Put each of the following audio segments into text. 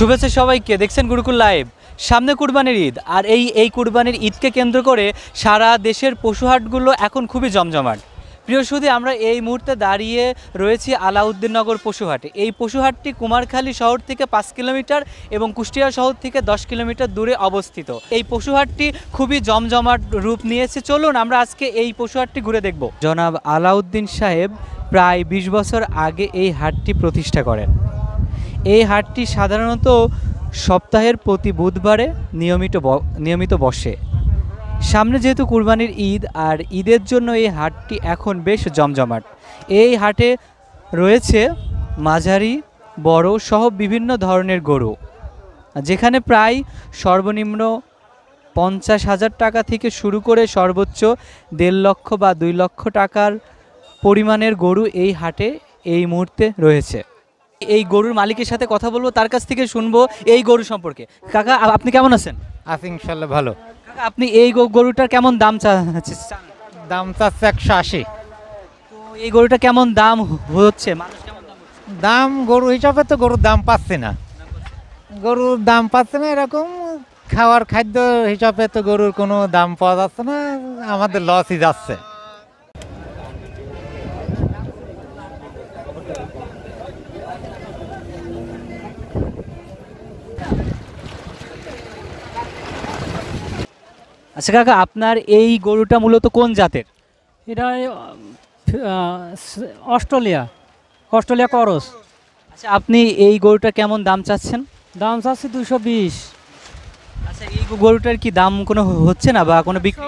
শুভেচ্ছা সবাইকে দেখছেন গুরুকুল লাইভ সামনে কুরবানির ঈদ আর এই এই কুরবানির ঈদকে কেন্দ্র করে সারা দেশের পশুহাটগুলো এখন খুবই জমজমাট প্রিয় সুদি আমরা এই মুহূর্তে দাঁড়িয়ে রয়েছি আলাউদ্দিননগর পশুহাটে এই পশুহাটটি কুমারখালী শহর থেকে পাঁচ কিলোমিটার এবং কুষ্টিয়া শহর থেকে দশ কিলোমিটার দূরে অবস্থিত এই পশুহাটটি খুবই জমজমাট রূপ নিয়েছে চলুন আমরা আজকে এই পশুহাটটি ঘুরে দেখব জনাব আলাউদ্দিন সাহেব প্রায় ২০ বছর আগে এই হাটটি প্রতিষ্ঠা করেন এই হাটটি সাধারণত সপ্তাহের প্রতি বুধবারে নিয়মিত নিয়মিত বসে সামনে যেহেতু কুরবানির ঈদ আর ঈদের জন্য এই হাটটি এখন বেশ জমজমাট এই হাটে রয়েছে মাঝারি বড় সহ বিভিন্ন ধরনের গরু যেখানে প্রায় সর্বনিম্ন পঞ্চাশ হাজার টাকা থেকে শুরু করে সর্বোচ্চ দেড় লক্ষ বা দুই লক্ষ টাকার পরিমাণের গরু এই হাটে এই মুহূর্তে রয়েছে এই গরুর মালিকের সাথে কথা বলবো তার কাছ থেকে শুনবো এই গরু সম্পর্কে কাকা আপনি কেমন আছেন আছি ইনশাল্লাহ ভালো কাকা আপনি এই গরুটার কেমন দাম চান দাম চাচ্ছে একশো আশি এই গরুটা কেমন দাম হচ্ছে দাম গরু হিসাবে তো গরুর দাম পাচ্ছে না গরুর দাম পাচ্ছে না এরকম খাওয়ার খাদ্য হিসাবে তো গরুর কোনো দাম পাওয়া যাচ্ছে না আমাদের লসই যাচ্ছে আচ্ছা কাকা আপনার এই গরুটা মূলত কোন জাতের এটা অস্ট্রেলিয়া অস্ট্রেলিয়া করস আচ্ছা আপনি এই গরুটা কেমন দাম চাচ্ছেন দাম চাচ্ছি দুশো বিশ আচ্ছা এই গরুটার কি দাম কোনো হচ্ছে না বা কোনো বিক্রি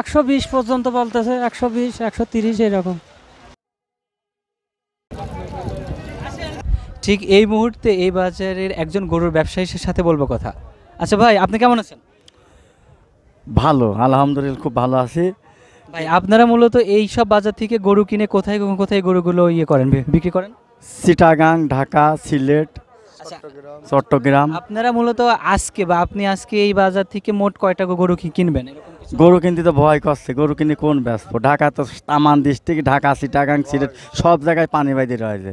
একশো বিশ পর্যন্ত বলতেছে একশো বিশ একশো তিরিশ এরকম ঠিক এই মুহূর্তে এই বাজারের একজন গরুর ব্যবসায়ীর সাথে বলবো কথা আচ্ছা ভাই আপনি কেমন আছেন ভালো আলহামদুলিল্লাহ খুব ভালো আছি ভাই আপনারা মূলত এই সব বাজার থেকে গরু কিনে কোথায় কোথায় গরুগুলো ইয়ে করেন বিক্রি করেন সিটাগাং ঢাকা সিলেট আচ্ছা। চট্টগ্রাম আপনারা মূলত আজকে বা আপনি আজকে এই বাজার থেকে মোট কয়টা গরু কিনবেন গরু কিনতে তো ভয় করছে গরু কিনে কোন ব্যস্ত ঢাকা তো তামান ডিস্ট্রিক্ট ঢাকা সিটাগাং সিলেট সব জায়গায় পানি বাইদি রয়েছে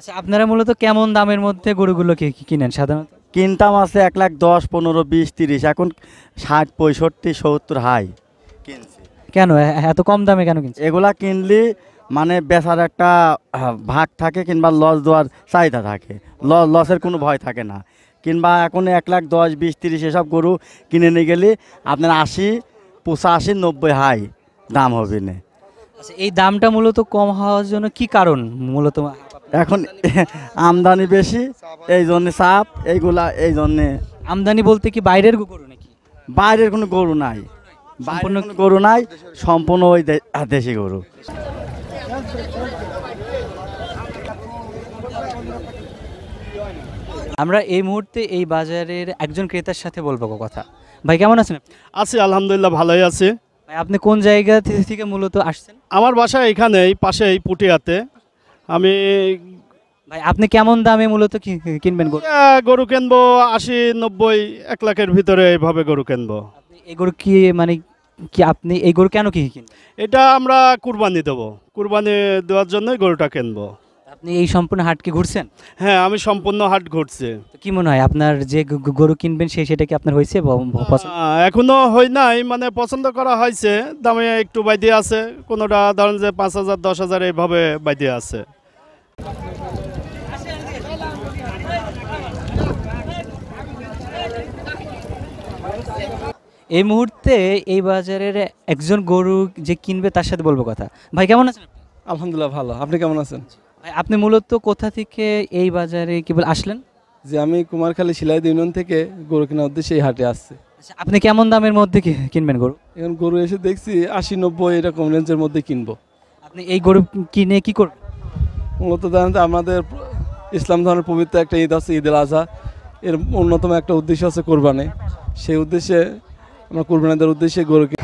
আচ্ছা আপনারা মূলত কেমন দামের মধ্যে গরুগুলো কিনেন সাধারণত কিনতাম আছে এক লাখ দশ পনেরো বিশ তিরিশ এখন ষাট পঁয়ষট্টি সত্তর হাই কিনছি কেন এত কম দামে কেন কিনছি এগুলা কিনলি মানে বেচার একটা ভাগ থাকে কিংবা লস দেওয়ার চাহিদা থাকে লসের কোনো ভয় থাকে না কিংবা এখন এক লাখ দশ বিশ তিরিশ এসব গরু কিনে নিয়ে গেলে আপনার আশি পঁচাশি নব্বই হাই দাম হবে না আচ্ছা এই দামটা মূলত কম হওয়ার জন্য কি কারণ মূলত এখন আমদানি বেশি এই জন্যে সাপ এইগুলা এই জন্যে আমদানি বলতে কি বাইরের গরু নাকি বাইরের কোনো গরু নাই সম্পূর্ণ গরু নাই সম্পূর্ণ ওই দেশি গরু আমরা এই মুহূর্তে এই বাজারের একজন ক্রেতার সাথে বলবো কথা ভাই কেমন আছেন আছি আলহামদুলিল্লাহ ভালোই আছে আপনি কোন জায়গা থেকে মূলত আসছেন আমার বাসা এখানে পাশে এই পুটিয়াতে আমি ভাই আপনি কেমন দামে মূলত কিনবেন গরু গরু কিনবো আশি নব্বই এক লাখের ভিতরে এইভাবে গরু কিনবো এই গরু কি মানে কি আপনি এই গরু কেন কি কিনবেন এটা আমরা কুরবানি দেবো কুরবানি দেওয়ার জন্যই গরুটা কিনবো আপনি এই সম্পূর্ণ হাট কি ঘুরছেন হ্যাঁ আমি সম্পূর্ণ হাট ঘুরছি কি মনে হয় আপনার যে গরু কিনবেন সেই সেটা কি আপনার হয়েছে এখনো হয় নাই মানে পছন্দ করা হয়েছে দামে একটু বাইদে আছে কোনোটা ধরেন যে পাঁচ হাজার দশ হাজার এইভাবে বাইদে আছে এই মুহূর্তে এই বাজারের একজন গরু যে কিনবে তার সাথে বলবো কথা ভাই কেমন আছেন আলহামদুলিল্লাহ ভালো আপনি কেমন আছেন আপনি মূলত কোথা থেকে এই বাজারে কি বলে আসলেন যে আমি কুমারখালী সিলাই ইউনিয়ন থেকে গরু কেনার উদ্দেশ্যে এই হাটে আসছে আচ্ছা, আপনি কেমন দামের মধ্যে কিনবেন গরু এখন গরু এসে দেখছি আশি নব্বই এরকম রেঞ্জের মধ্যে কিনবো আপনি এই গরু কিনে কি করবেন মূলত জানেন আমাদের ইসলাম ধর্মের পবিত্র একটা ঈদ আছে ঈদ আজহা এর অন্যতম একটা উদ্দেশ্য আছে কোরবানি সেই উদ্দেশ্যে আমরা কোরবানিদের উদ্দেশ্যে গরুকে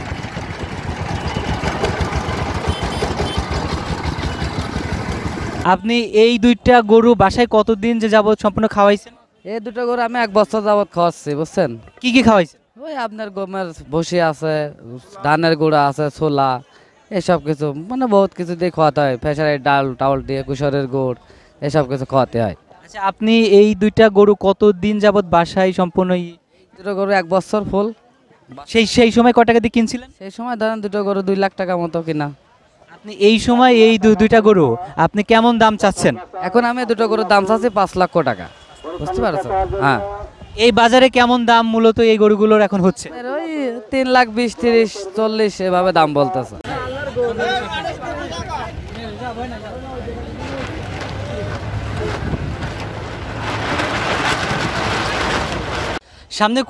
আপনি এই দুইটা গরু বাসায় কতদিন যে যাবত সম্পূর্ণ খাওয়াইছেন এই দুটো গরু আমি এক বছর যাবত খাওয়াচ্ছি বুঝছেন কি কি খাওয়াইছেন ওই আপনার গমের ভসি আছে ধানের গুঁড়া আছে ছোলা এসব কিছু মানে বহুত কিছু দিয়ে খাওয়াতে হয় ফেসারের ডাল টাউল দিয়ে কুশরের গোড় এসব কিছু খাওয়াতে হয় আচ্ছা আপনি এই দুইটা গরু কত দিন যাবত বাসায় সম্পূর্ণ দুটো গরু এক বছর ফুল সেই সেই সময় ক টাকা দিয়ে কিনছিলেন সেই সময় ধরেন দুটো গরু দুই লাখ টাকা মতো কিনা আপনি এই সময় এই দুইটা গরু আপনি কেমন দাম চাচ্ছেন এখন আমি দুটো গরুর দাম চাচ্ছি পাঁচ লক্ষ টাকা বুঝতে পারছো হ্যাঁ এই বাজারে কেমন দাম মূলত এই গরুগুলোর এখন হচ্ছে ওই তিন লাখ বিশ তিরিশ চল্লিশ এভাবে দাম বলতেছে সামনে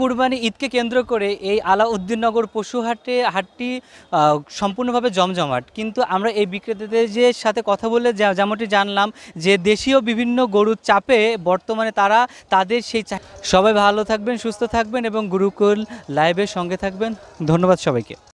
কুরবানি ঈদকে কেন্দ্র করে এই আলাউদ্দিননগর পশুহাটে হাটটি সম্পূর্ণভাবে জমজমাট কিন্তু আমরা এই বিক্রেতাদের যে সাথে কথা বলে যেমনটি জানলাম যে দেশীয় বিভিন্ন গরুর চাপে বর্তমানে তারা তাদের সেই সবাই ভালো থাকবেন সুস্থ থাকবেন এবং গুরুকুল লাইভের সঙ্গে থাকবেন ধন্যবাদ সবাইকে